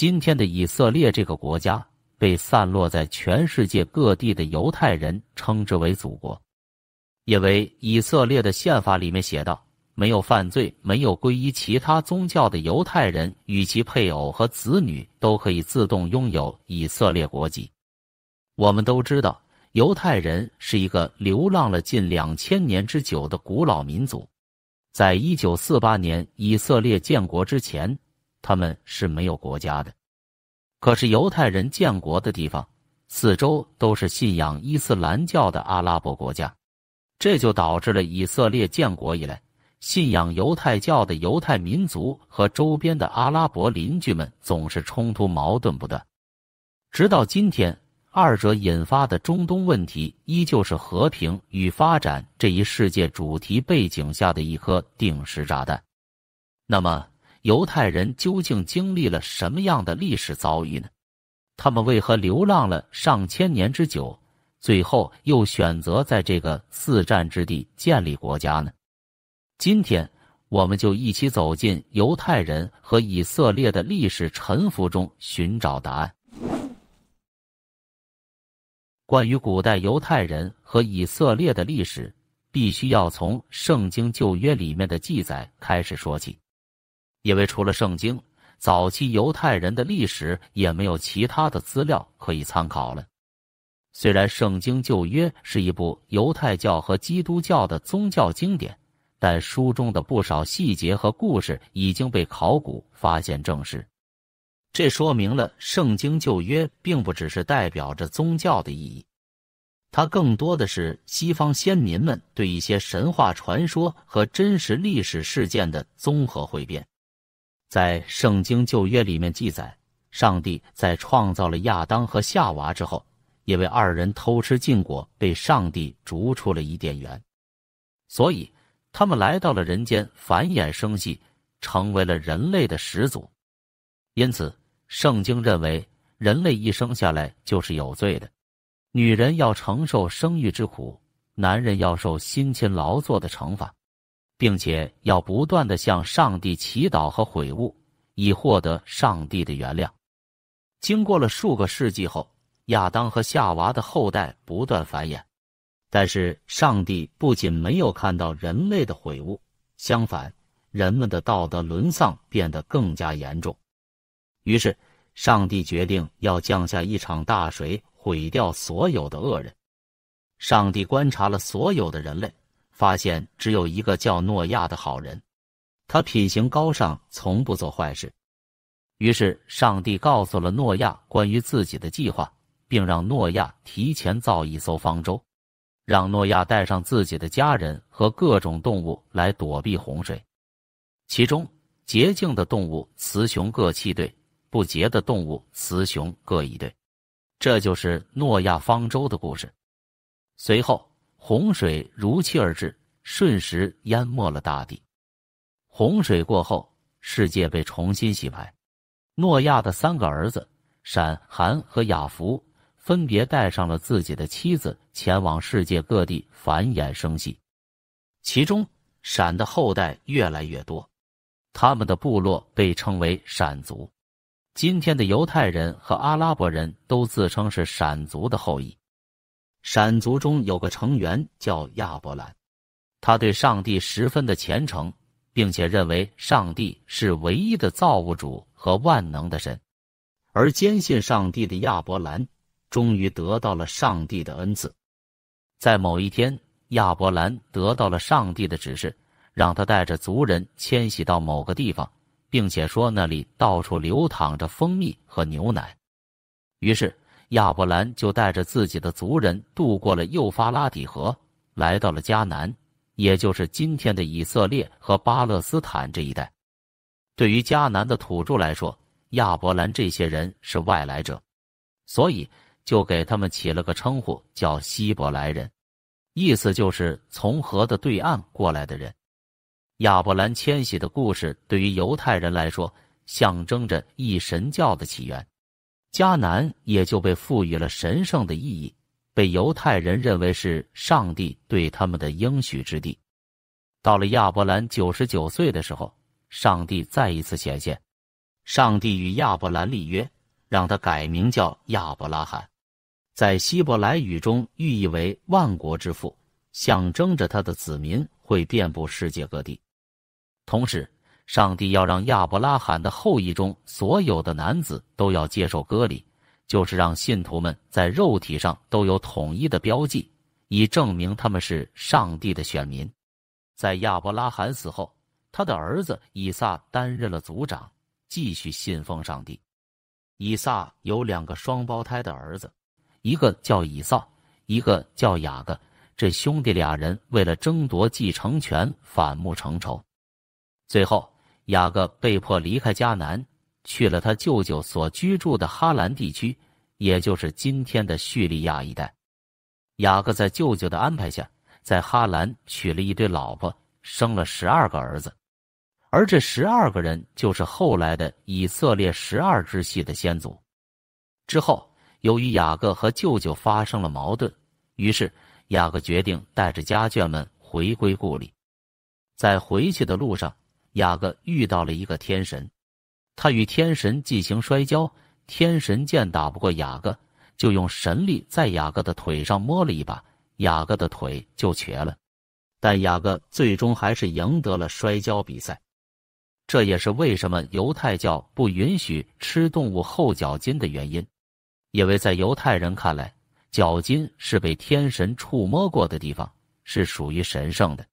今天的以色列这个国家被散落在全世界各地的犹太人称之为祖国，因为以色列的宪法里面写道：没有犯罪、没有皈依其他宗教的犹太人与其配偶和子女都可以自动拥有以色列国籍。我们都知道，犹太人是一个流浪了近两千年之久的古老民族，在1948年以色列建国之前。他们是没有国家的，可是犹太人建国的地方四周都是信仰伊斯兰教的阿拉伯国家，这就导致了以色列建国以来，信仰犹太教的犹太民族和周边的阿拉伯邻居们总是冲突矛盾不断。直到今天，二者引发的中东问题依旧是和平与发展这一世界主题背景下的一颗定时炸弹。那么？犹太人究竟经历了什么样的历史遭遇呢？他们为何流浪了上千年之久，最后又选择在这个四战之地建立国家呢？今天，我们就一起走进犹太人和以色列的历史沉浮中，寻找答案。关于古代犹太人和以色列的历史，必须要从《圣经·旧约》里面的记载开始说起。因为除了圣经，早期犹太人的历史也没有其他的资料可以参考了。虽然《圣经·旧约》是一部犹太教和基督教的宗教经典，但书中的不少细节和故事已经被考古发现证实。这说明了《圣经·旧约》并不只是代表着宗教的意义，它更多的是西方先民们对一些神话传说和真实历史事件的综合汇编。在《圣经·旧约》里面记载，上帝在创造了亚当和夏娃之后，因为二人偷吃禁果，被上帝逐出了伊甸园，所以他们来到了人间，繁衍生息，成为了人类的始祖。因此，圣经认为人类一生下来就是有罪的，女人要承受生育之苦，男人要受辛勤劳作的惩罚。并且要不断的向上帝祈祷和悔悟，以获得上帝的原谅。经过了数个世纪后，亚当和夏娃的后代不断繁衍，但是上帝不仅没有看到人类的悔悟，相反，人们的道德沦丧变得更加严重。于是，上帝决定要降下一场大水，毁掉所有的恶人。上帝观察了所有的人类。发现只有一个叫诺亚的好人，他品行高尚，从不做坏事。于是上帝告诉了诺亚关于自己的计划，并让诺亚提前造一艘方舟，让诺亚带上自己的家人和各种动物来躲避洪水。其中洁净的动物雌雄各七对，不洁的动物雌雄各一对。这就是诺亚方舟的故事。随后。洪水如期而至，瞬时淹没了大地。洪水过后，世界被重新洗牌。诺亚的三个儿子闪、韩和雅福分别带上了自己的妻子，前往世界各地繁衍生息。其中，闪的后代越来越多，他们的部落被称为闪族。今天的犹太人和阿拉伯人都自称是闪族的后裔。闪族中有个成员叫亚伯兰，他对上帝十分的虔诚，并且认为上帝是唯一的造物主和万能的神。而坚信上帝的亚伯兰，终于得到了上帝的恩赐。在某一天，亚伯兰得到了上帝的指示，让他带着族人迁徙到某个地方，并且说那里到处流淌着蜂蜜和牛奶。于是。亚伯兰就带着自己的族人渡过了幼发拉底河，来到了迦南，也就是今天的以色列和巴勒斯坦这一带。对于迦南的土著来说，亚伯兰这些人是外来者，所以就给他们起了个称呼，叫希伯来人，意思就是从河的对岸过来的人。亚伯兰迁徙的故事，对于犹太人来说，象征着一神教的起源。迦南也就被赋予了神圣的意义，被犹太人认为是上帝对他们的应许之地。到了亚伯兰九十九岁的时候，上帝再一次显现，上帝与亚伯兰立约，让他改名叫亚伯拉罕，在希伯来语中寓意为万国之父，象征着他的子民会遍布世界各地。同时，上帝要让亚伯拉罕的后裔中所有的男子都要接受割礼，就是让信徒们在肉体上都有统一的标记，以证明他们是上帝的选民。在亚伯拉罕死后，他的儿子以撒担任了族长，继续信奉上帝。以撒有两个双胞胎的儿子，一个叫以撒，一个叫雅各。这兄弟俩人为了争夺继承权，反目成仇，最后。雅各被迫离开迦南，去了他舅舅所居住的哈兰地区，也就是今天的叙利亚一带。雅各在舅舅的安排下，在哈兰娶了一堆老婆，生了十二个儿子，而这十二个人就是后来的以色列十二支系的先祖。之后，由于雅各和舅舅发生了矛盾，于是雅各决定带着家眷们回归故里，在回去的路上。雅各遇到了一个天神，他与天神进行摔跤。天神见打不过雅各，就用神力在雅各的腿上摸了一把，雅各的腿就瘸了。但雅各最终还是赢得了摔跤比赛。这也是为什么犹太教不允许吃动物后脚筋的原因，因为在犹太人看来，脚筋是被天神触摸过的地方，是属于神圣的。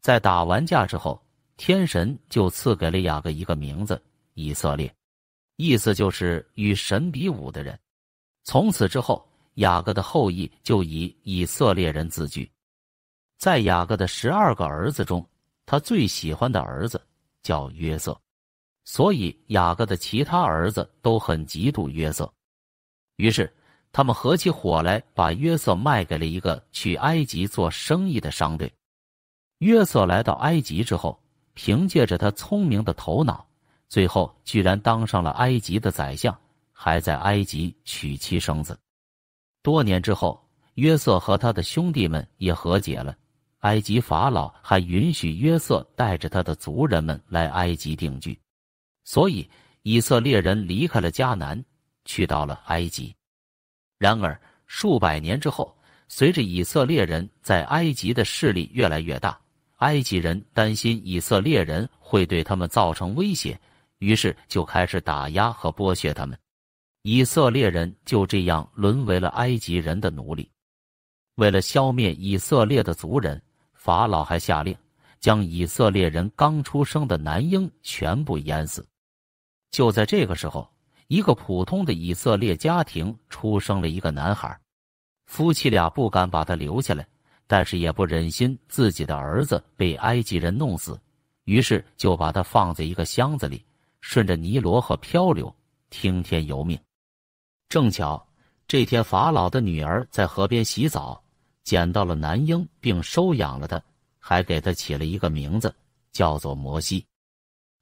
在打完架之后。天神就赐给了雅各一个名字——以色列，意思就是与神比武的人。从此之后，雅各的后裔就以以色列人自居。在雅各的十二个儿子中，他最喜欢的儿子叫约瑟，所以雅各的其他儿子都很嫉妒约瑟。于是，他们合起伙来，把约瑟卖给了一个去埃及做生意的商队。约瑟来到埃及之后，凭借着他聪明的头脑，最后居然当上了埃及的宰相，还在埃及娶妻生子。多年之后，约瑟和他的兄弟们也和解了。埃及法老还允许约瑟带着他的族人们来埃及定居。所以，以色列人离开了迦南，去到了埃及。然而，数百年之后，随着以色列人在埃及的势力越来越大。埃及人担心以色列人会对他们造成威胁，于是就开始打压和剥削他们。以色列人就这样沦为了埃及人的奴隶。为了消灭以色列的族人，法老还下令将以色列人刚出生的男婴全部淹死。就在这个时候，一个普通的以色列家庭出生了一个男孩，夫妻俩不敢把他留下来。但是也不忍心自己的儿子被埃及人弄死，于是就把他放在一个箱子里，顺着尼罗河漂流，听天由命。正巧这天，法老的女儿在河边洗澡，捡到了男婴，并收养了他，还给他起了一个名字，叫做摩西。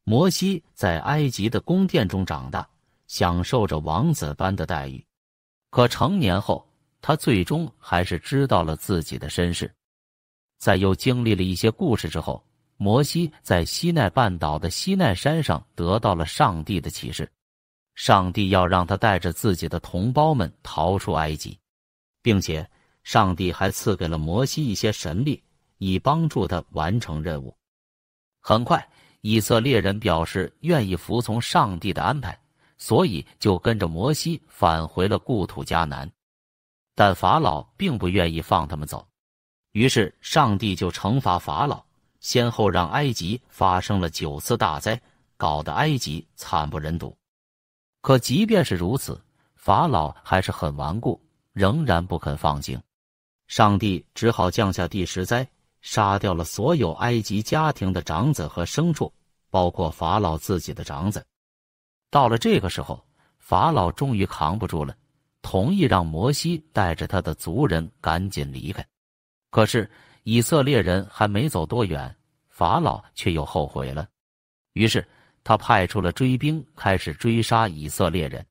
摩西在埃及的宫殿中长大，享受着王子般的待遇。可成年后，他最终还是知道了自己的身世，在又经历了一些故事之后，摩西在西奈半岛的西奈山上得到了上帝的启示。上帝要让他带着自己的同胞们逃出埃及，并且上帝还赐给了摩西一些神力，以帮助他完成任务。很快，以色列人表示愿意服从上帝的安排，所以就跟着摩西返回了故土迦南。但法老并不愿意放他们走，于是上帝就惩罚法老，先后让埃及发生了九次大灾，搞得埃及惨不忍睹。可即便是如此，法老还是很顽固，仍然不肯放行。上帝只好降下第十灾，杀掉了所有埃及家庭的长子和牲畜，包括法老自己的长子。到了这个时候，法老终于扛不住了。同意让摩西带着他的族人赶紧离开，可是以色列人还没走多远，法老却又后悔了。于是他派出了追兵，开始追杀以色列人。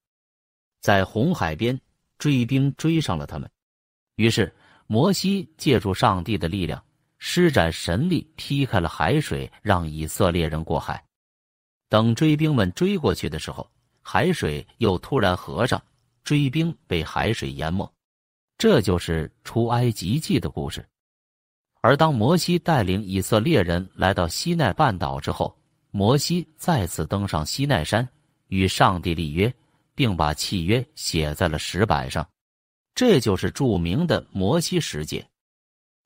在红海边，追兵追上了他们。于是摩西借助上帝的力量，施展神力劈开了海水，让以色列人过海。等追兵们追过去的时候，海水又突然合上。追兵被海水淹没，这就是出埃及记的故事。而当摩西带领以色列人来到西奈半岛之后，摩西再次登上西奈山，与上帝立约，并把契约写在了石板上。这就是著名的摩西十诫。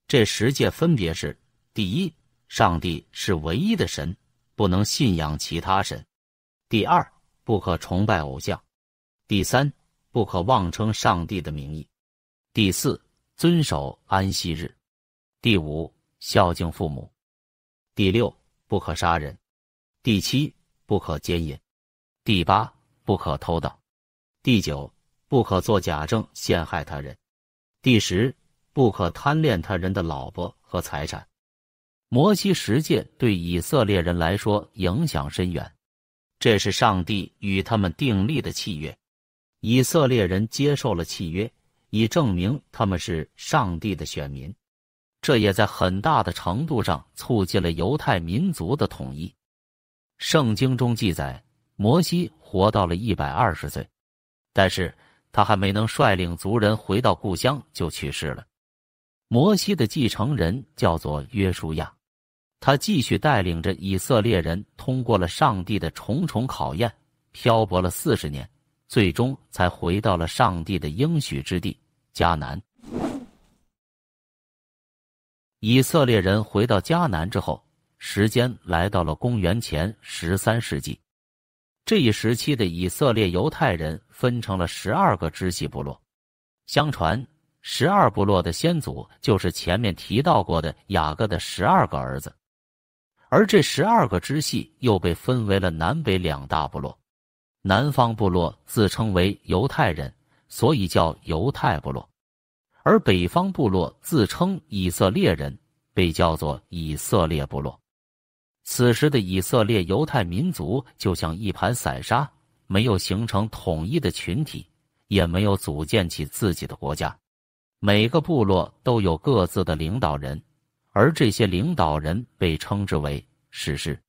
这十诫分别是：第一，上帝是唯一的神，不能信仰其他神；第二，不可崇拜偶像；第三，不可妄称上帝的名义。第四，遵守安息日。第五，孝敬父母。第六，不可杀人。第七，不可奸淫。第八，不可偷盗。第九，不可作假证陷害他人。第十，不可贪恋他人的老婆和财产。摩西十诫对以色列人来说影响深远，这是上帝与他们订立的契约。以色列人接受了契约，以证明他们是上帝的选民。这也在很大的程度上促进了犹太民族的统一。圣经中记载，摩西活到了一百二十岁，但是他还没能率领族人回到故乡就去世了。摩西的继承人叫做约书亚，他继续带领着以色列人通过了上帝的重重考验，漂泊了四十年。最终才回到了上帝的应许之地迦南。以色列人回到迦南之后，时间来到了公元前十三世纪。这一时期的以色列犹太人分成了十二个支系部落。相传，十二部落的先祖就是前面提到过的雅各的十二个儿子，而这十二个支系又被分为了南北两大部落。南方部落自称为犹太人，所以叫犹太部落；而北方部落自称以色列人，被叫做以色列部落。此时的以色列犹太民族就像一盘散沙，没有形成统一的群体，也没有组建起自己的国家。每个部落都有各自的领导人，而这些领导人被称之为史诗。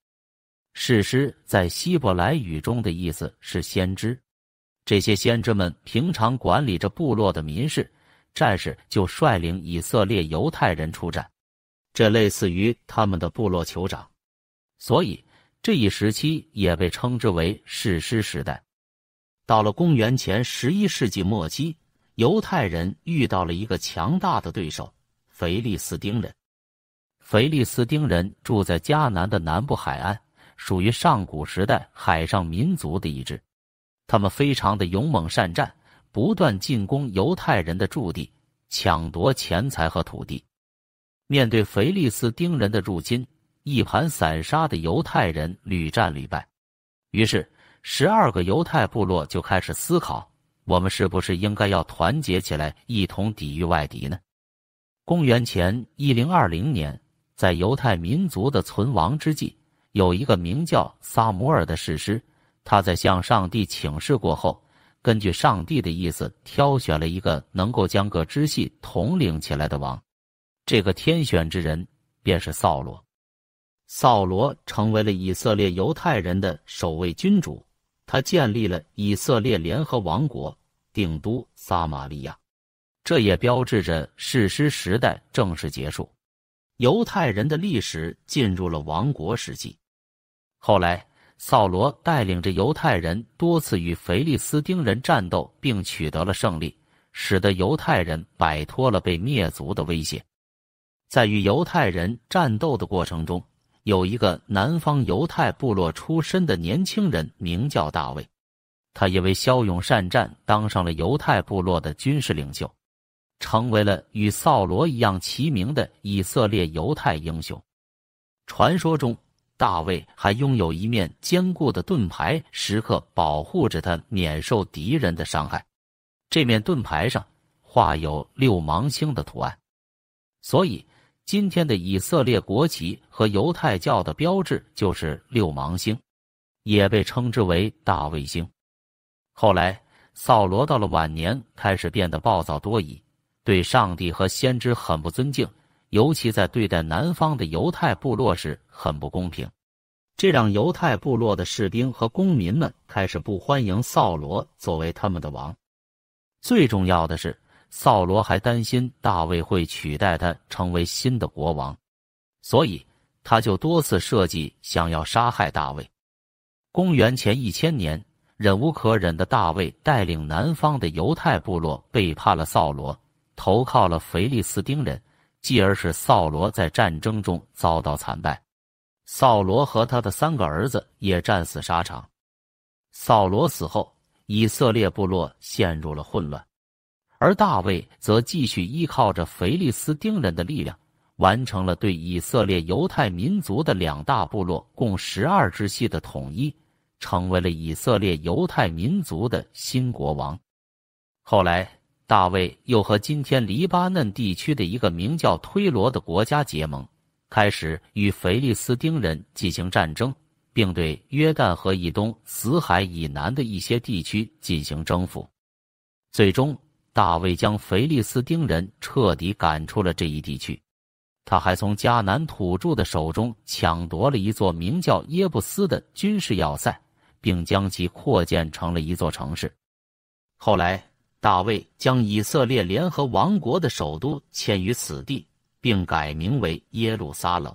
士师在希伯来语中的意思是先知，这些先知们平常管理着部落的民事，战士就率领以色列犹太人出战，这类似于他们的部落酋长，所以这一时期也被称之为士师时代。到了公元前十一世纪末期，犹太人遇到了一个强大的对手——腓力斯丁人。腓力斯丁人住在迦南的南部海岸。属于上古时代海上民族的一支，他们非常的勇猛善战，不断进攻犹太人的驻地，抢夺钱财和土地。面对腓力斯丁人的入侵，一盘散沙的犹太人屡战屡败。于是，十二个犹太部落就开始思考：我们是不是应该要团结起来，一同抵御外敌呢？公元前一零二零年，在犹太民族的存亡之际。有一个名叫萨摩尔的士师，他在向上帝请示过后，根据上帝的意思挑选了一个能够将各支系统领起来的王。这个天选之人便是扫罗。扫罗成为了以色列犹太人的首位君主，他建立了以色列联合王国，定都撒玛利亚。这也标志着士师时代正式结束。犹太人的历史进入了亡国时期。后来，扫罗带领着犹太人多次与腓力斯丁人战斗，并取得了胜利，使得犹太人摆脱了被灭族的威胁。在与犹太人战斗的过程中，有一个南方犹太部落出身的年轻人，名叫大卫，他因为骁勇善战，当上了犹太部落的军事领袖。成为了与扫罗一样齐名的以色列犹太英雄。传说中，大卫还拥有一面坚固的盾牌，时刻保护着他免受敌人的伤害。这面盾牌上画有六芒星的图案，所以今天的以色列国旗和犹太教的标志就是六芒星，也被称之为大卫星。后来，扫罗到了晚年，开始变得暴躁多疑。对上帝和先知很不尊敬，尤其在对待南方的犹太部落时很不公平，这让犹太部落的士兵和公民们开始不欢迎扫罗作为他们的王。最重要的是，扫罗还担心大卫会取代他成为新的国王，所以他就多次设计想要杀害大卫。公元前一千年，忍无可忍的大卫带领南方的犹太部落背叛了扫罗。投靠了腓力斯丁人，继而使扫罗在战争中遭到惨败，扫罗和他的三个儿子也战死沙场。扫罗死后，以色列部落陷入了混乱，而大卫则继续依靠着腓力斯丁人的力量，完成了对以色列犹太民族的两大部落共十二支系的统一，成为了以色列犹太民族的新国王。后来。大卫又和今天黎巴嫩地区的一个名叫推罗的国家结盟，开始与腓力斯丁人进行战争，并对约旦河以东、死海以南的一些地区进行征服。最终，大卫将腓力斯丁人彻底赶出了这一地区。他还从迦南土著的手中抢夺了一座名叫耶布斯的军事要塞，并将其扩建成了一座城市。后来。大卫将以色列联合王国的首都迁于此地，并改名为耶路撒冷，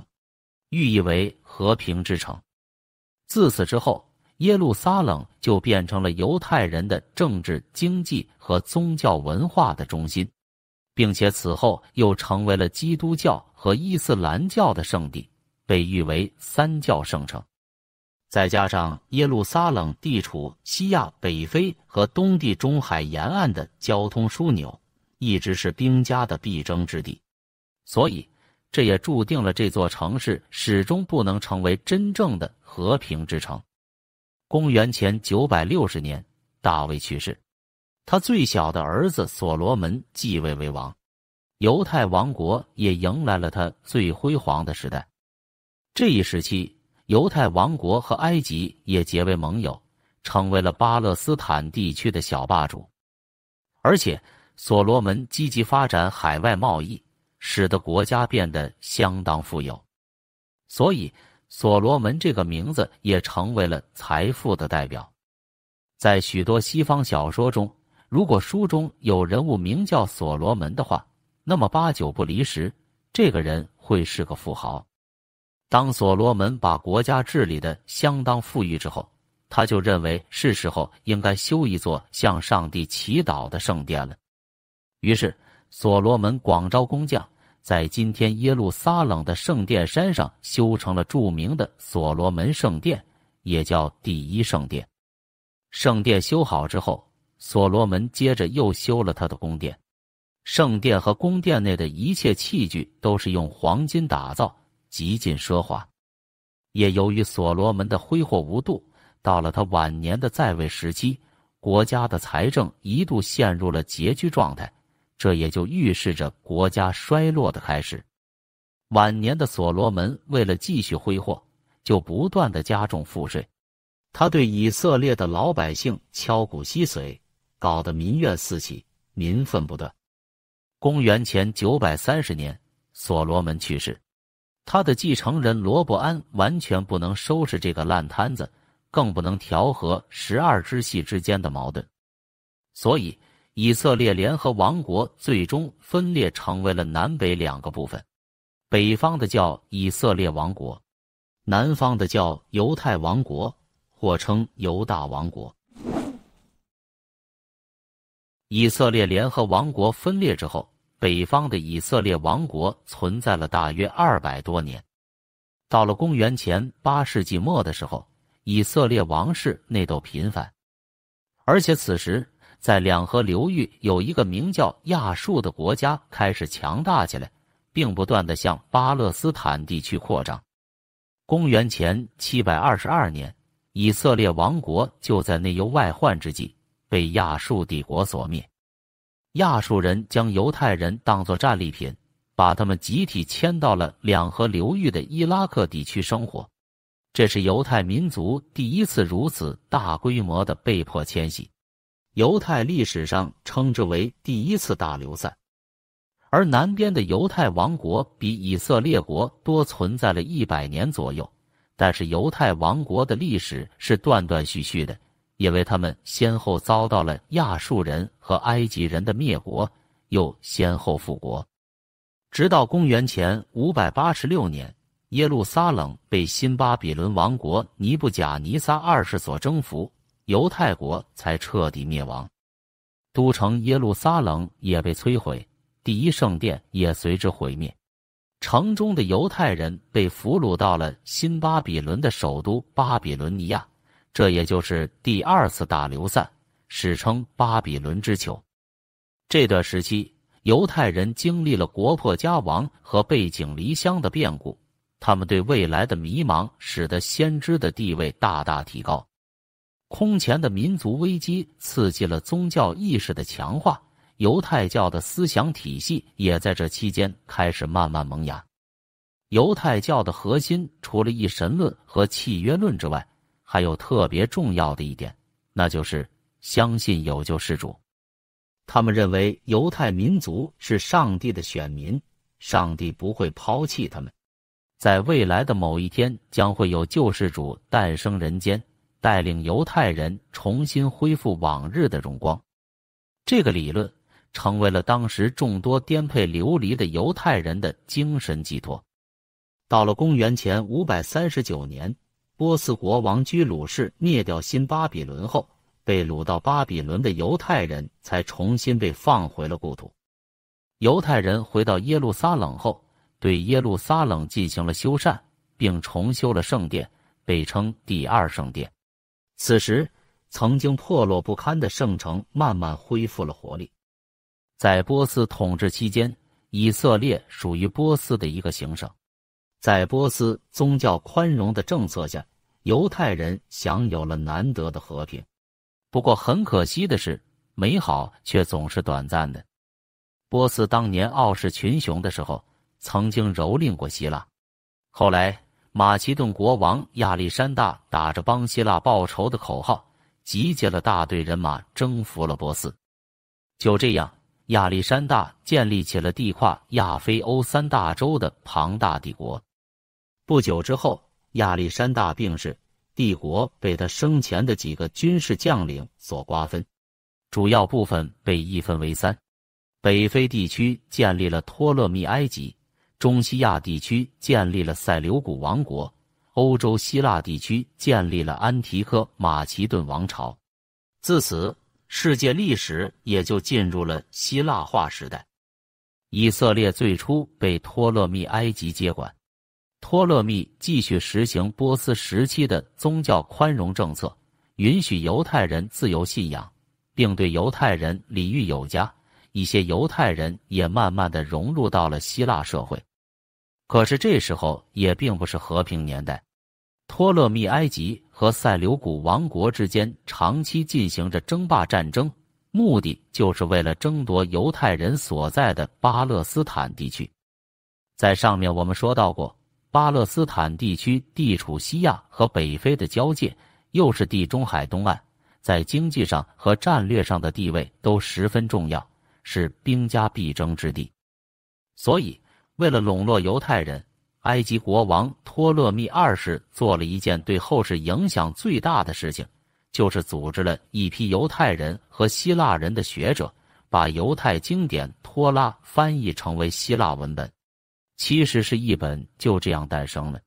寓意为和平之城。自此之后，耶路撒冷就变成了犹太人的政治、经济和宗教文化的中心，并且此后又成为了基督教和伊斯兰教的圣地，被誉为三教圣城。再加上耶路撒冷地处西亚、北非和东地中海沿岸的交通枢纽，一直是兵家的必争之地，所以这也注定了这座城市始终不能成为真正的和平之城。公元前九百六十年，大卫去世，他最小的儿子所罗门继位为王，犹太王国也迎来了他最辉煌的时代。这一时期。犹太王国和埃及也结为盟友，成为了巴勒斯坦地区的小霸主。而且，所罗门积极发展海外贸易，使得国家变得相当富有。所以，所罗门这个名字也成为了财富的代表。在许多西方小说中，如果书中有人物名叫所罗门的话，那么八九不离十，这个人会是个富豪。当所罗门把国家治理的相当富裕之后，他就认为是时候应该修一座向上帝祈祷的圣殿了。于是，所罗门广招工匠，在今天耶路撒冷的圣殿山上修成了著名的所罗门圣殿，也叫第一圣殿。圣殿修好之后，所罗门接着又修了他的宫殿。圣殿和宫殿内的一切器具都是用黄金打造。极尽奢华，也由于所罗门的挥霍无度，到了他晚年的在位时期，国家的财政一度陷入了拮据状态，这也就预示着国家衰落的开始。晚年的所罗门为了继续挥霍，就不断的加重赋税，他对以色列的老百姓敲鼓吸髓，搞得民怨四起，民愤不断。公元前九百三十年，所罗门去世。他的继承人罗伯安完全不能收拾这个烂摊子，更不能调和十二支系之间的矛盾，所以以色列联合王国最终分裂成为了南北两个部分，北方的叫以色列王国，南方的叫犹太王国，或称犹大王国。以色列联合王国分裂之后。北方的以色列王国存在了大约二百多年，到了公元前八世纪末的时候，以色列王室内斗频繁，而且此时在两河流域有一个名叫亚述的国家开始强大起来，并不断的向巴勒斯坦地区扩张。公元前七百二十二年，以色列王国就在内忧外患之际被亚述帝国所灭。亚述人将犹太人当作战利品，把他们集体迁到了两河流域的伊拉克地区生活。这是犹太民族第一次如此大规模的被迫迁徙，犹太历史上称之为第一次大流散。而南边的犹太王国比以色列国多存在了一百年左右，但是犹太王国的历史是断断续续的。因为他们先后遭到了亚述人和埃及人的灭国，又先后复国，直到公元前五百八十六年，耶路撒冷被新巴比伦王国尼布甲尼撒二世所征服，犹太国才彻底灭亡，都城耶路撒冷也被摧毁，第一圣殿也随之毁灭，城中的犹太人被俘虏到了新巴比伦的首都巴比伦尼亚。这也就是第二次大流散，史称巴比伦之囚。这段时期，犹太人经历了国破家亡和背井离乡的变故，他们对未来的迷茫使得先知的地位大大提高。空前的民族危机刺激了宗教意识的强化，犹太教的思想体系也在这期间开始慢慢萌芽。犹太教的核心，除了一神论和契约论之外，还有特别重要的一点，那就是相信有救世主。他们认为犹太民族是上帝的选民，上帝不会抛弃他们，在未来的某一天将会有救世主诞生人间，带领犹太人重新恢复往日的荣光。这个理论成为了当时众多颠沛流离的犹太人的精神寄托。到了公元前五百三十九年。波斯国王居鲁士灭掉新巴比伦后，被掳到巴比伦的犹太人才重新被放回了故土。犹太人回到耶路撒冷后，对耶路撒冷进行了修缮，并重修了圣殿，被称第二圣殿。此时，曾经破落不堪的圣城慢慢恢复了活力。在波斯统治期间，以色列属于波斯的一个行省。在波斯宗教宽容的政策下，犹太人享有了难得的和平。不过很可惜的是，美好却总是短暂的。波斯当年傲视群雄的时候，曾经蹂躏过希腊。后来，马其顿国王亚历山大打着帮希腊报仇的口号，集结了大队人马，征服了波斯。就这样，亚历山大建立起了地跨亚非欧三大洲的庞大帝国。不久之后，亚历山大病逝，帝国被他生前的几个军事将领所瓜分，主要部分被一分为三：北非地区建立了托勒密埃及，中西亚地区建立了塞琉古王国，欧洲希腊地区建立了安提柯马其顿王朝。自此，世界历史也就进入了希腊化时代。以色列最初被托勒密埃及接管。托勒密继续实行波斯时期的宗教宽容政策，允许犹太人自由信仰，并对犹太人礼遇有加。一些犹太人也慢慢的融入到了希腊社会。可是这时候也并不是和平年代，托勒密埃及和塞琉古王国之间长期进行着争霸战争，目的就是为了争夺犹太人所在的巴勒斯坦地区。在上面我们说到过。巴勒斯坦地区地处西亚和北非的交界，又是地中海东岸，在经济上和战略上的地位都十分重要，是兵家必争之地。所以，为了笼络犹太人，埃及国王托勒密二世做了一件对后世影响最大的事情，就是组织了一批犹太人和希腊人的学者，把犹太经典《托拉》翻译成为希腊文本。其实是一本就这样诞生了。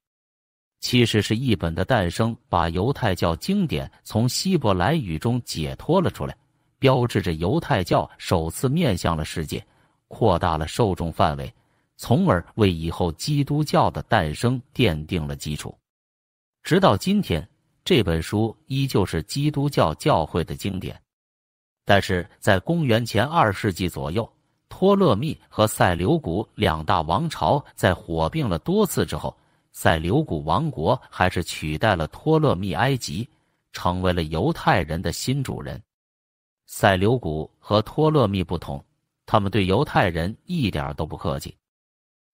其实是一本的诞生，把犹太教经典从希伯来语中解脱了出来，标志着犹太教首次面向了世界，扩大了受众范围，从而为以后基督教的诞生奠定了基础。直到今天，这本书依旧是基督教教会的经典。但是在公元前二世纪左右。托勒密和塞琉古两大王朝在火并了多次之后，塞琉古王国还是取代了托勒密埃及，成为了犹太人的新主人。塞琉古和托勒密不同，他们对犹太人一点都不客气。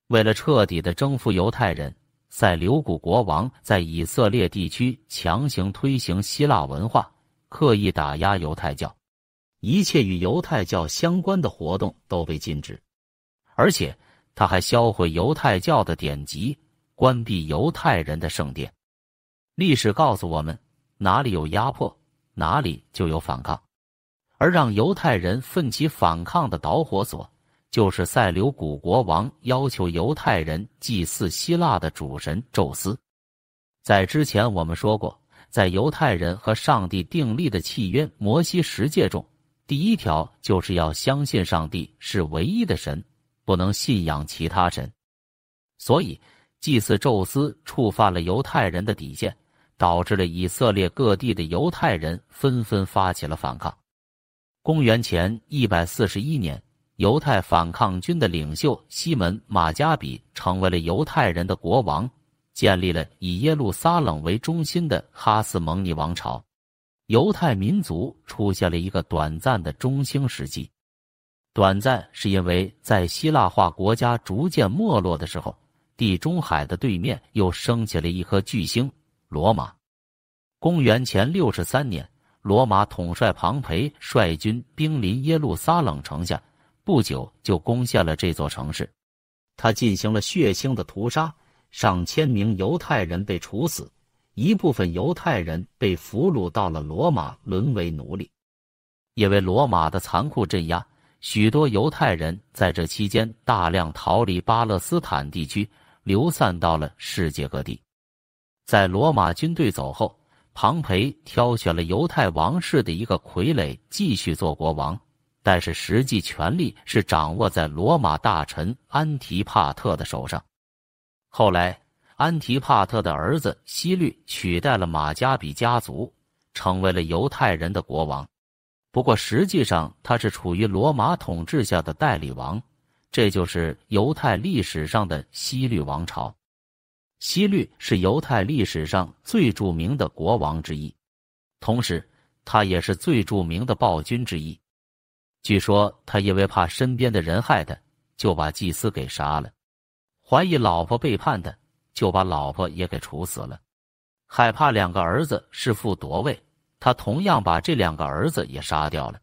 为了彻底的征服犹太人，塞琉古国王在以色列地区强行推行希腊文化，刻意打压犹太教。一切与犹太教相关的活动都被禁止，而且他还销毁犹太教的典籍，关闭犹太人的圣殿。历史告诉我们，哪里有压迫，哪里就有反抗。而让犹太人奋起反抗的导火索，就是塞琉古国王要求犹太人祭祀希腊的主神宙斯。在之前，我们说过，在犹太人和上帝订立的契约《摩西十诫》中。第一条就是要相信上帝是唯一的神，不能信仰其他神。所以祭祀宙斯触犯了犹太人的底线，导致了以色列各地的犹太人纷纷发起了反抗。公元前一百四十一年，犹太反抗军的领袖西门马加比成为了犹太人的国王，建立了以耶路撒冷为中心的哈斯蒙尼王朝。犹太民族出现了一个短暂的中兴时期，短暂是因为在希腊化国家逐渐没落的时候，地中海的对面又升起了一颗巨星——罗马。公元前六十三年，罗马统帅庞培率军兵临耶路撒冷城下，不久就攻陷了这座城市。他进行了血腥的屠杀，上千名犹太人被处死。一部分犹太人被俘虏到了罗马，沦为奴隶。因为罗马的残酷镇压，许多犹太人在这期间大量逃离巴勒斯坦地区，流散到了世界各地。在罗马军队走后，庞培挑选了犹太王室的一个傀儡继续做国王，但是实际权力是掌握在罗马大臣安提帕特的手上。后来。安提帕特的儿子希律取代了马加比家族，成为了犹太人的国王。不过实际上他是处于罗马统治下的代理王，这就是犹太历史上的希律王朝。希律是犹太历史上最著名的国王之一，同时他也是最著名的暴君之一。据说他因为怕身边的人害他，就把祭司给杀了，怀疑老婆背叛他。就把老婆也给处死了，害怕两个儿子弑父夺位，他同样把这两个儿子也杀掉了。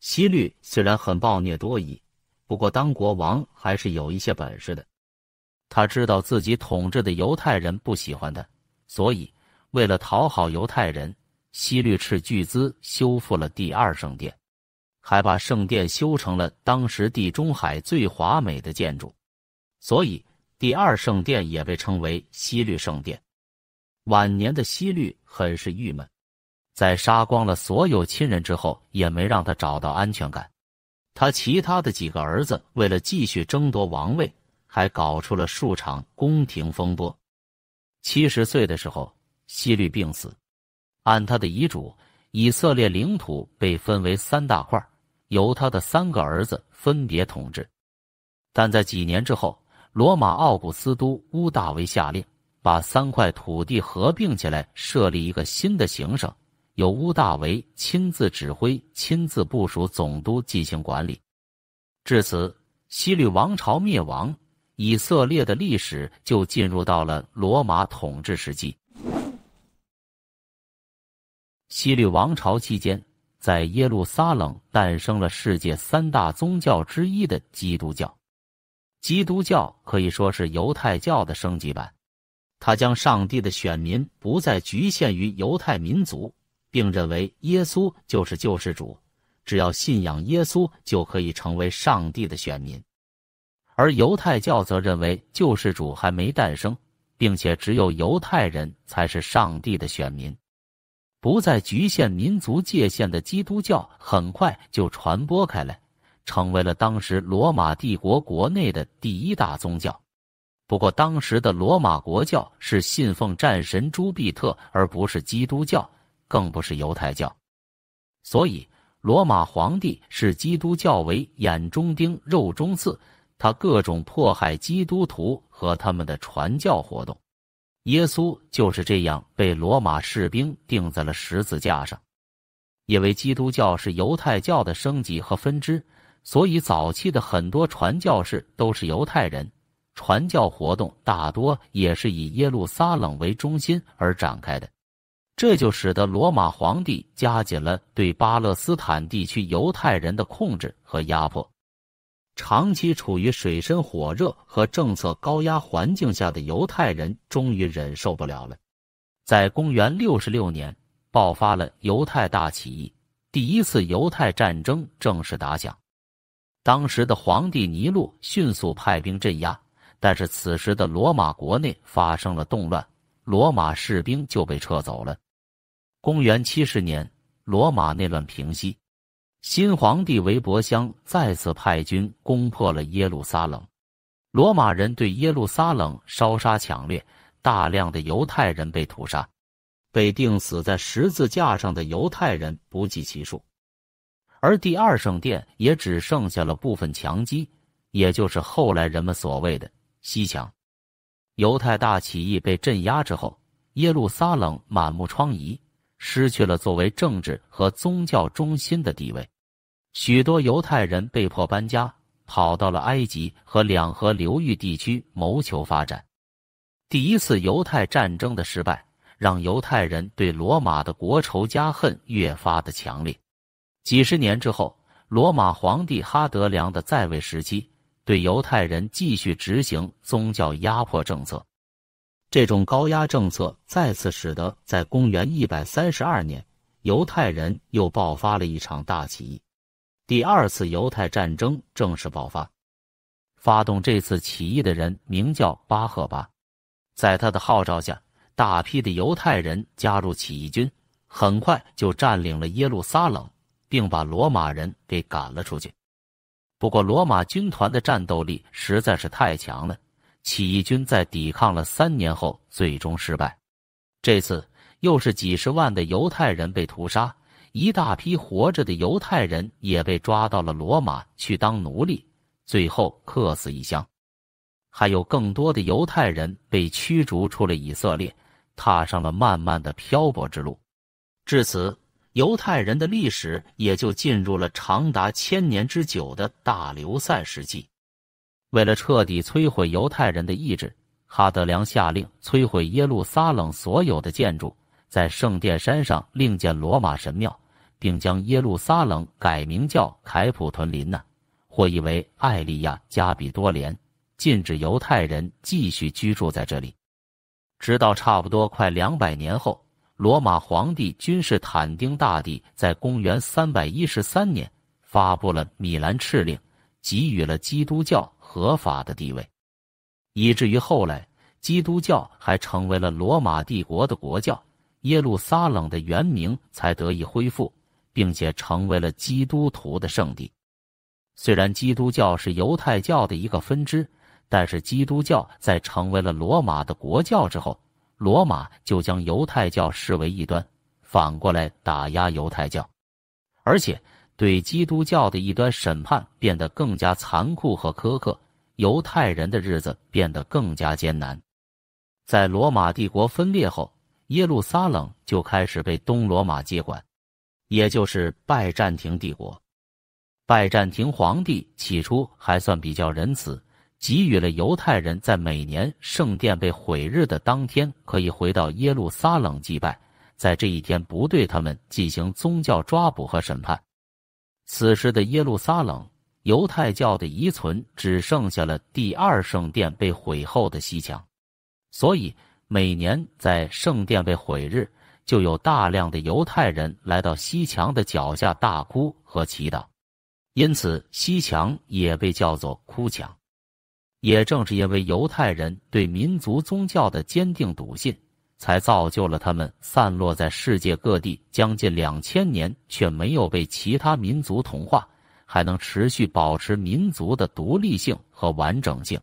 西律虽然很暴虐多疑，不过当国王还是有一些本事的。他知道自己统治的犹太人不喜欢他，所以为了讨好犹太人，西律斥巨资修复了第二圣殿，还把圣殿修成了当时地中海最华美的建筑。所以。第二圣殿也被称为希律圣殿。晚年的希律很是郁闷，在杀光了所有亲人之后，也没让他找到安全感。他其他的几个儿子为了继续争夺王位，还搞出了数场宫廷风波。七十岁的时候，希律病死。按他的遗嘱，以色列领土被分为三大块，由他的三个儿子分别统治。但在几年之后，罗马奥古斯都乌大维下令，把三块土地合并起来，设立一个新的行省，由乌大维亲自指挥、亲自部署，总督进行管理。至此，西律王朝灭亡，以色列的历史就进入到了罗马统治时期。西律王朝期间，在耶路撒冷诞生了世界三大宗教之一的基督教。基督教可以说是犹太教的升级版，它将上帝的选民不再局限于犹太民族，并认为耶稣就是救世主，只要信仰耶稣就可以成为上帝的选民。而犹太教则认为救世主还没诞生，并且只有犹太人才是上帝的选民。不再局限民族界限的基督教很快就传播开来。成为了当时罗马帝国国内的第一大宗教。不过，当时的罗马国教是信奉战神朱庇特，而不是基督教，更不是犹太教。所以，罗马皇帝视基督教为眼中钉、肉中刺，他各种迫害基督徒和他们的传教活动。耶稣就是这样被罗马士兵钉在了十字架上。因为基督教是犹太教的升级和分支。所以，早期的很多传教士都是犹太人，传教活动大多也是以耶路撒冷为中心而展开的。这就使得罗马皇帝加紧了对巴勒斯坦地区犹太人的控制和压迫。长期处于水深火热和政策高压环境下的犹太人终于忍受不了了，在公元66年爆发了犹太大起义，第一次犹太战争正式打响。当时的皇帝尼禄迅速派兵镇压，但是此时的罗马国内发生了动乱，罗马士兵就被撤走了。公元七十年，罗马内乱平息，新皇帝韦伯香再次派军攻破了耶路撒冷，罗马人对耶路撒冷烧杀抢掠，大量的犹太人被屠杀，被钉死在十字架上的犹太人不计其数。而第二圣殿也只剩下了部分墙基，也就是后来人们所谓的西墙。犹太大起义被镇压之后，耶路撒冷满目疮痍，失去了作为政治和宗教中心的地位。许多犹太人被迫搬家，跑到了埃及和两河流域地区谋求发展。第一次犹太战争的失败，让犹太人对罗马的国仇家恨越发的强烈。几十年之后，罗马皇帝哈德良的在位时期，对犹太人继续执行宗教压迫政策。这种高压政策再次使得在公元132年，犹太人又爆发了一场大起义，第二次犹太战争正式爆发。发动这次起义的人名叫巴赫巴，在他的号召下，大批的犹太人加入起义军，很快就占领了耶路撒冷。并把罗马人给赶了出去。不过，罗马军团的战斗力实在是太强了，起义军在抵抗了三年后最终失败。这次又是几十万的犹太人被屠杀，一大批活着的犹太人也被抓到了罗马去当奴隶，最后客死异乡。还有更多的犹太人被驱逐出了以色列，踏上了漫漫的漂泊之路。至此。犹太人的历史也就进入了长达千年之久的大流散时期。为了彻底摧毁犹太人的意志，哈德良下令摧毁耶路撒冷所有的建筑，在圣殿山上另建罗马神庙，并将耶路撒冷改名叫凯普屯林呢，或译为艾利亚加比多连，禁止犹太人继续居住在这里，直到差不多快两百年后。罗马皇帝君士坦丁大帝在公元313年发布了米兰敕令，给予了基督教合法的地位，以至于后来基督教还成为了罗马帝国的国教。耶路撒冷的原名才得以恢复，并且成为了基督徒的圣地。虽然基督教是犹太教的一个分支，但是基督教在成为了罗马的国教之后。罗马就将犹太教视为异端，反过来打压犹太教，而且对基督教的异端审判变得更加残酷和苛刻，犹太人的日子变得更加艰难。在罗马帝国分裂后，耶路撒冷就开始被东罗马接管，也就是拜占庭帝国。拜占庭皇帝起初还算比较仁慈。给予了犹太人在每年圣殿被毁日的当天可以回到耶路撒冷祭拜，在这一天不对他们进行宗教抓捕和审判。此时的耶路撒冷犹太教的遗存只剩下了第二圣殿被毁后的西墙，所以每年在圣殿被毁日，就有大量的犹太人来到西墙的脚下大哭和祈祷，因此西墙也被叫做哭墙。也正是因为犹太人对民族宗教的坚定笃信，才造就了他们散落在世界各地将近两千年，却没有被其他民族同化，还能持续保持民族的独立性和完整性。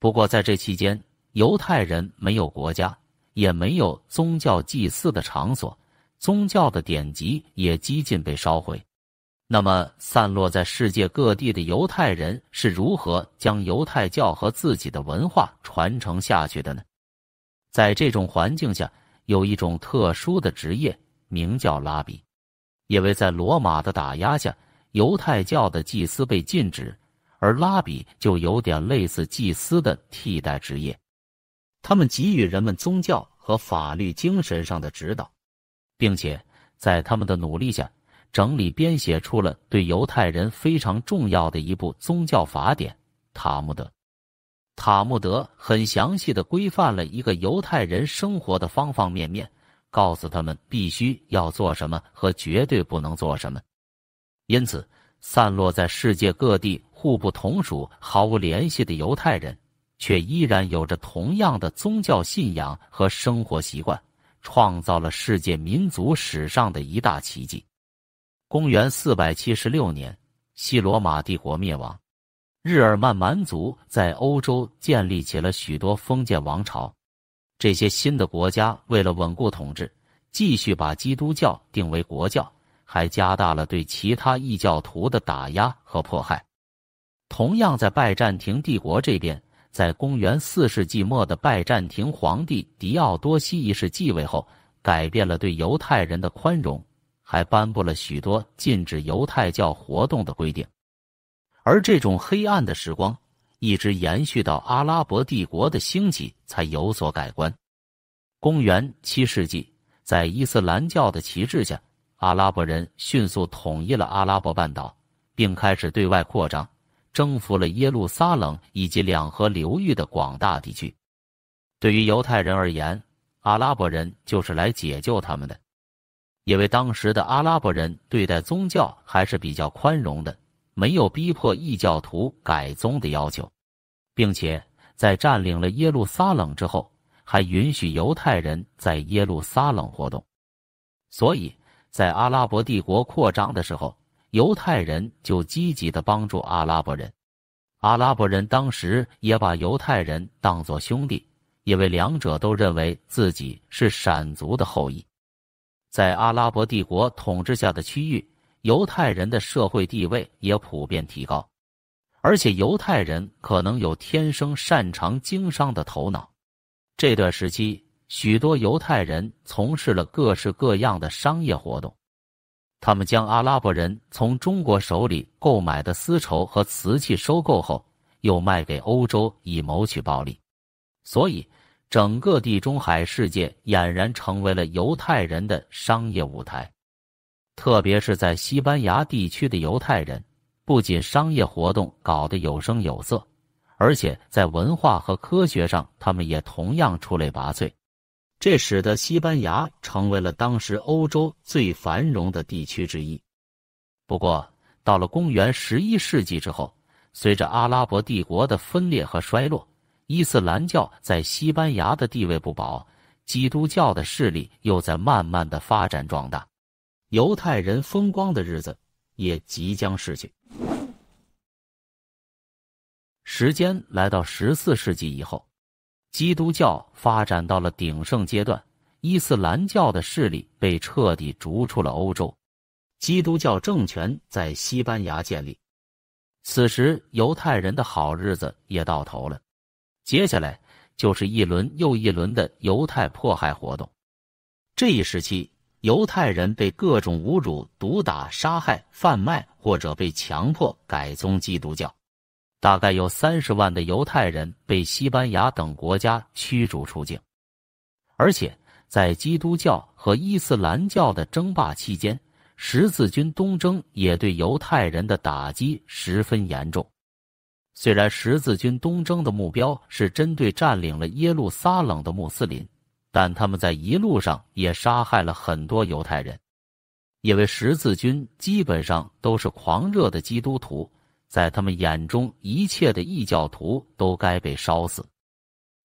不过在这期间，犹太人没有国家，也没有宗教祭祀的场所，宗教的典籍也几近被烧毁。那么，散落在世界各地的犹太人是如何将犹太教和自己的文化传承下去的呢？在这种环境下，有一种特殊的职业，名叫拉比。因为在罗马的打压下，犹太教的祭司被禁止，而拉比就有点类似祭司的替代职业。他们给予人们宗教和法律精神上的指导，并且在他们的努力下。整理编写出了对犹太人非常重要的一部宗教法典《塔木德》。《塔木德》很详细的规范了一个犹太人生活的方方面面，告诉他们必须要做什么和绝对不能做什么。因此，散落在世界各地、互不同属、毫无联系的犹太人，却依然有着同样的宗教信仰和生活习惯，创造了世界民族史上的一大奇迹。公元四百七十六年，西罗马帝国灭亡，日耳曼蛮族在欧洲建立起了许多封建王朝。这些新的国家为了稳固统治，继续把基督教定为国教，还加大了对其他异教徒的打压和迫害。同样，在拜占庭帝国这边，在公元四世纪末的拜占庭皇帝狄奥多西一世继位后，改变了对犹太人的宽容。还颁布了许多禁止犹太教活动的规定，而这种黑暗的时光一直延续到阿拉伯帝国的兴起才有所改观。公元七世纪，在伊斯兰教的旗帜下，阿拉伯人迅速统一了阿拉伯半岛，并开始对外扩张，征服了耶路撒冷以及两河流域的广大地区。对于犹太人而言，阿拉伯人就是来解救他们的。因为当时的阿拉伯人对待宗教还是比较宽容的，没有逼迫异教徒改宗的要求，并且在占领了耶路撒冷之后，还允许犹太人在耶路撒冷活动。所以在阿拉伯帝国扩张的时候，犹太人就积极的帮助阿拉伯人。阿拉伯人当时也把犹太人当作兄弟，因为两者都认为自己是闪族的后裔。在阿拉伯帝国统治下的区域，犹太人的社会地位也普遍提高，而且犹太人可能有天生擅长经商的头脑。这段时期，许多犹太人从事了各式各样的商业活动。他们将阿拉伯人从中国手里购买的丝绸和瓷器收购后，又卖给欧洲以谋取暴利。所以。整个地中海世界俨然成为了犹太人的商业舞台，特别是在西班牙地区的犹太人，不仅商业活动搞得有声有色，而且在文化和科学上，他们也同样出类拔萃。这使得西班牙成为了当时欧洲最繁荣的地区之一。不过，到了公元十一世纪之后，随着阿拉伯帝国的分裂和衰落。伊斯兰教在西班牙的地位不保，基督教的势力又在慢慢的发展壮大，犹太人风光的日子也即将逝去。时间来到十四世纪以后，基督教发展到了鼎盛阶段，伊斯兰教的势力被彻底逐出了欧洲，基督教政权在西班牙建立。此时，犹太人的好日子也到头了。接下来就是一轮又一轮的犹太迫害活动。这一时期，犹太人被各种侮辱、毒打、杀害、贩卖或者被强迫改宗基督教。大概有三十万的犹太人被西班牙等国家驱逐出境。而且，在基督教和伊斯兰教的争霸期间，十字军东征也对犹太人的打击十分严重。虽然十字军东征的目标是针对占领了耶路撒冷的穆斯林，但他们在一路上也杀害了很多犹太人，因为十字军基本上都是狂热的基督徒，在他们眼中，一切的异教徒都该被烧死。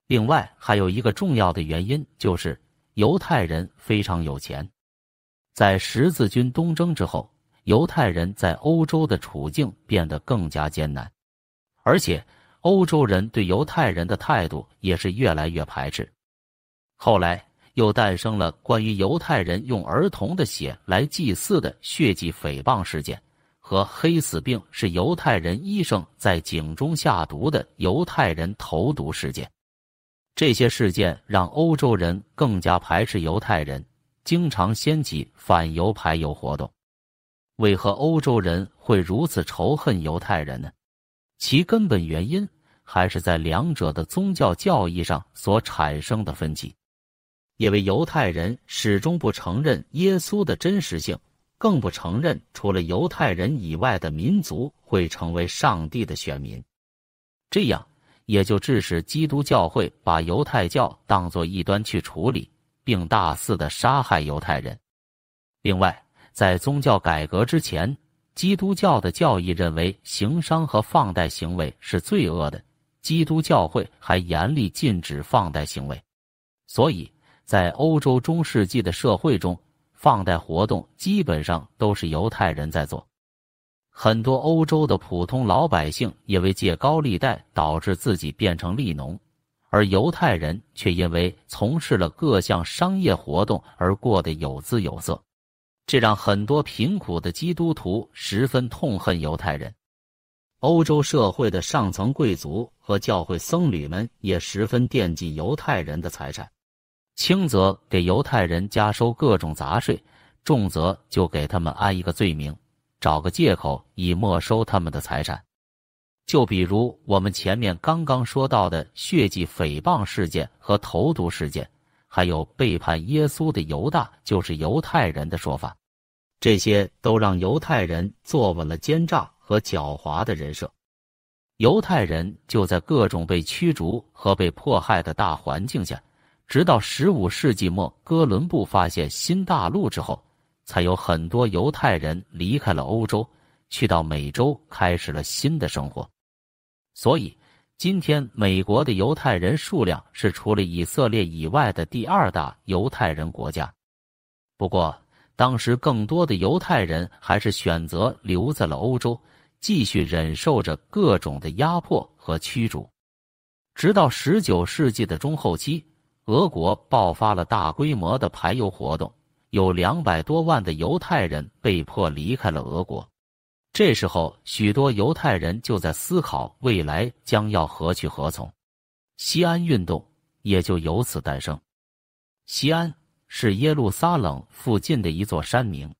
另外，还有一个重要的原因就是犹太人非常有钱。在十字军东征之后，犹太人在欧洲的处境变得更加艰难。而且，欧洲人对犹太人的态度也是越来越排斥。后来，又诞生了关于犹太人用儿童的血来祭祀的血迹诽谤事件，和黑死病是犹太人医生在井中下毒的犹太人投毒事件。这些事件让欧洲人更加排斥犹太人，经常掀起反犹排犹活动。为何欧洲人会如此仇恨犹太人呢？其根本原因还是在两者的宗教教义上所产生的分歧，因为犹太人始终不承认耶稣的真实性，更不承认除了犹太人以外的民族会成为上帝的选民，这样也就致使基督教会把犹太教当作异端去处理，并大肆的杀害犹太人。另外，在宗教改革之前。基督教的教义认为，行商和放贷行为是罪恶的。基督教会还严厉禁止放贷行为，所以在欧洲中世纪的社会中，放贷活动基本上都是犹太人在做。很多欧洲的普通老百姓因为借高利贷，导致自己变成利农，而犹太人却因为从事了各项商业活动而过得有滋有色。这让很多贫苦的基督徒十分痛恨犹太人。欧洲社会的上层贵族和教会僧侣们也十分惦记犹太人的财产，轻则给犹太人加收各种杂税，重则就给他们安一个罪名，找个借口以没收他们的财产。就比如我们前面刚刚说到的血迹诽谤事件和投毒事件。还有背叛耶稣的犹大就是犹太人的说法，这些都让犹太人坐稳了奸诈和狡猾的人设。犹太人就在各种被驱逐和被迫害的大环境下，直到十五世纪末哥伦布发现新大陆之后，才有很多犹太人离开了欧洲，去到美洲开始了新的生活。所以。今天，美国的犹太人数量是除了以色列以外的第二大犹太人国家。不过，当时更多的犹太人还是选择留在了欧洲，继续忍受着各种的压迫和驱逐。直到十九世纪的中后期，俄国爆发了大规模的排犹活动，有两百多万的犹太人被迫离开了俄国。这时候，许多犹太人就在思考未来将要何去何从，西安运动也就由此诞生。西安是耶路撒冷附近的一座山名，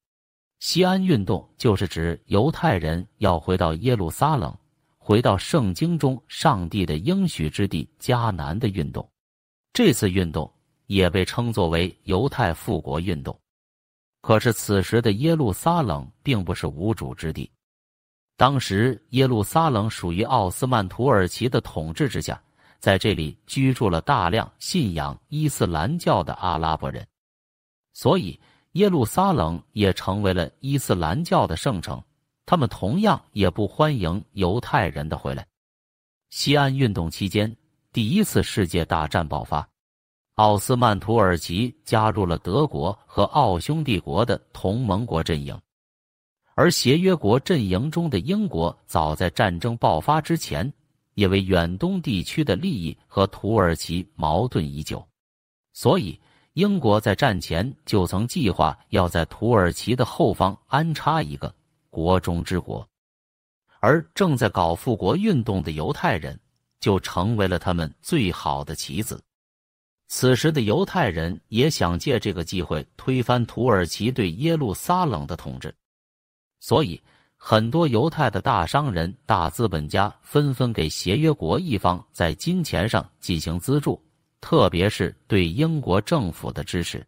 西安运动就是指犹太人要回到耶路撒冷，回到圣经中上帝的应许之地迦南的运动。这次运动也被称作为犹太复国运动。可是此时的耶路撒冷并不是无主之地。当时，耶路撒冷属于奥斯曼土耳其的统治之下，在这里居住了大量信仰伊斯兰教的阿拉伯人，所以耶路撒冷也成为了伊斯兰教的圣城。他们同样也不欢迎犹太人的回来。西安运动期间，第一次世界大战爆发，奥斯曼土耳其加入了德国和奥匈帝国的同盟国阵营。而协约国阵营中的英国，早在战争爆发之前，因为远东地区的利益和土耳其矛盾已久，所以英国在战前就曾计划要在土耳其的后方安插一个国中之国，而正在搞复国运动的犹太人就成为了他们最好的棋子。此时的犹太人也想借这个机会推翻土耳其对耶路撒冷的统治。所以，很多犹太的大商人、大资本家纷纷给协约国一方在金钱上进行资助，特别是对英国政府的支持。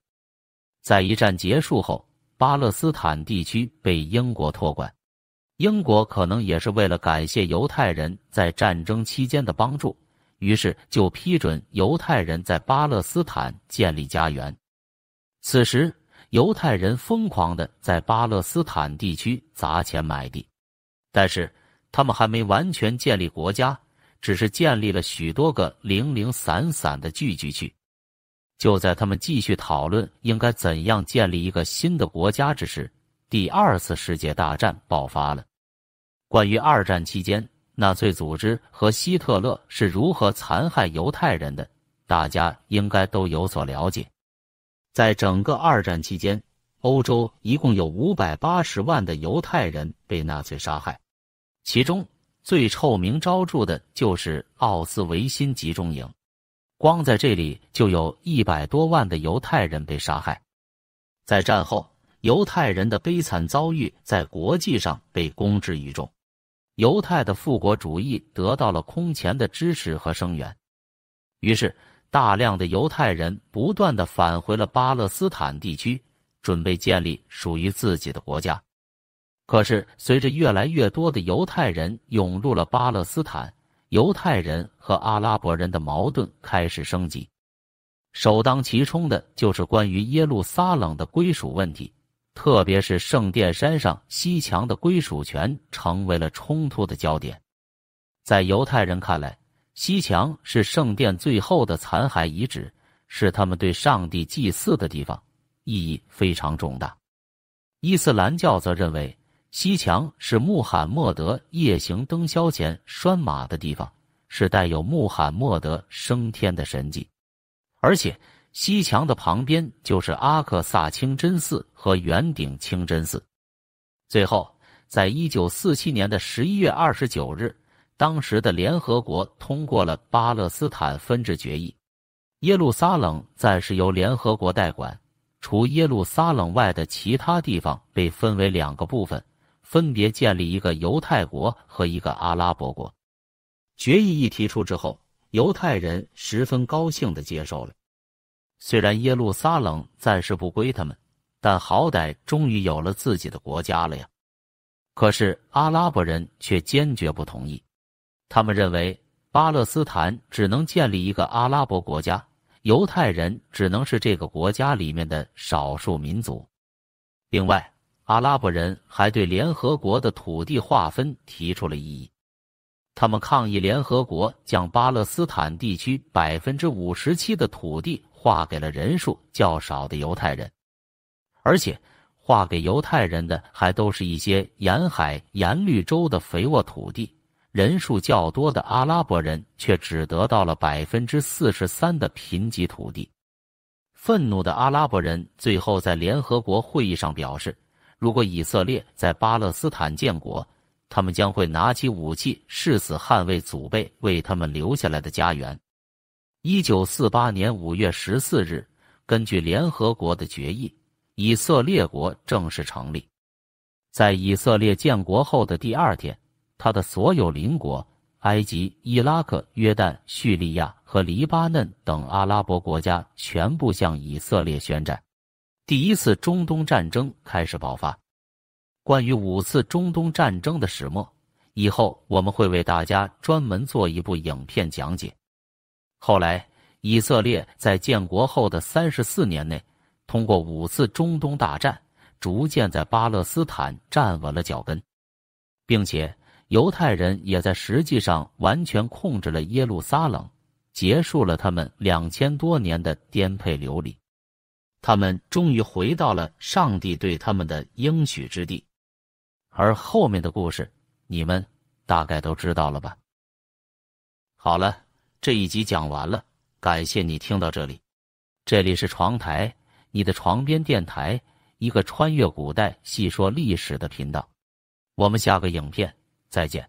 在一战结束后，巴勒斯坦地区被英国托管，英国可能也是为了感谢犹太人在战争期间的帮助，于是就批准犹太人在巴勒斯坦建立家园。此时。犹太人疯狂的在巴勒斯坦地区砸钱买地，但是他们还没完全建立国家，只是建立了许多个零零散散的聚居区。就在他们继续讨论应该怎样建立一个新的国家之时，第二次世界大战爆发了。关于二战期间纳粹组织和希特勒是如何残害犹太人的，大家应该都有所了解。在整个二战期间，欧洲一共有五百八十万的犹太人被纳粹杀害，其中最臭名昭著的就是奥斯维辛集中营，光在这里就有一百多万的犹太人被杀害。在战后，犹太人的悲惨遭遇在国际上被公之于众，犹太的复国主义得到了空前的支持和声援，于是。大量的犹太人不断的返回了巴勒斯坦地区，准备建立属于自己的国家。可是，随着越来越多的犹太人涌入了巴勒斯坦，犹太人和阿拉伯人的矛盾开始升级。首当其冲的就是关于耶路撒冷的归属问题，特别是圣殿山上西墙的归属权成为了冲突的焦点。在犹太人看来，西墙是圣殿最后的残骸遗址，是他们对上帝祭祀的地方，意义非常重大。伊斯兰教则认为西墙是穆罕默德夜行登霄前拴马的地方，是带有穆罕默德升天的神迹。而且，西墙的旁边就是阿克萨清真寺和圆顶清真寺。最后，在一九四七年的十一月二十九日。当时的联合国通过了巴勒斯坦分治决议，耶路撒冷暂时由联合国代管，除耶路撒冷外的其他地方被分为两个部分，分别建立一个犹太国和一个阿拉伯国。决议一提出之后，犹太人十分高兴地接受了，虽然耶路撒冷暂时不归他们，但好歹终于有了自己的国家了呀。可是阿拉伯人却坚决不同意。他们认为巴勒斯坦只能建立一个阿拉伯国家，犹太人只能是这个国家里面的少数民族。另外，阿拉伯人还对联合国的土地划分提出了异议。他们抗议联合国将巴勒斯坦地区百分之五十七的土地划给了人数较少的犹太人，而且划给犹太人的还都是一些沿海、沿绿洲的肥沃土地。人数较多的阿拉伯人却只得到了百分之四十三的贫瘠土地。愤怒的阿拉伯人最后在联合国会议上表示，如果以色列在巴勒斯坦建国，他们将会拿起武器，誓死捍卫祖辈为他们留下来的家园。一九四八年五月十四日，根据联合国的决议，以色列国正式成立。在以色列建国后的第二天。他的所有邻国，埃及、伊拉克、约旦、叙利亚和黎巴嫩等阿拉伯国家全部向以色列宣战，第一次中东战争开始爆发。关于五次中东战争的始末，以后我们会为大家专门做一部影片讲解。后来，以色列在建国后的三十四年内，通过五次中东大战，逐渐在巴勒斯坦站稳了脚跟，并且。犹太人也在实际上完全控制了耶路撒冷，结束了他们两千多年的颠沛流离，他们终于回到了上帝对他们的应许之地。而后面的故事，你们大概都知道了吧？好了，这一集讲完了，感谢你听到这里。这里是床台，你的床边电台，一个穿越古代细说历史的频道。我们下个影片。再见。